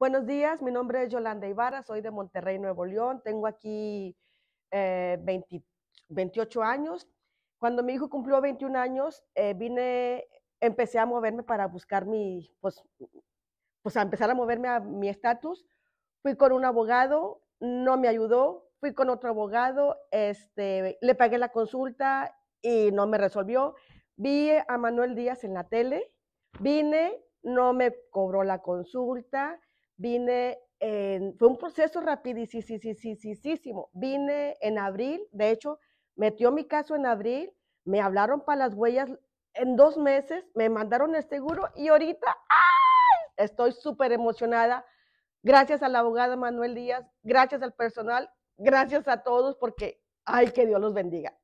Buenos días, mi nombre es Yolanda Ibarra, soy de Monterrey, Nuevo León, tengo aquí 28 eh, años. Cuando mi hijo cumplió 21 años, eh, vine, empecé a moverme para buscar mi, pues, pues a empezar a moverme a mi estatus. Fui con un abogado, no me ayudó, fui con otro abogado, este, le pagué la consulta y no me resolvió. Vi a Manuel Díaz en la tele, vine, no me cobró la consulta, vine fue un proceso rapidísimo, vine en abril, de hecho, metió mi caso en abril, me hablaron para las huellas en dos meses, me mandaron el seguro y ahorita ¡ay! estoy súper emocionada. Gracias a la abogada Manuel Díaz, gracias al personal, gracias a todos porque, ay, que Dios los bendiga.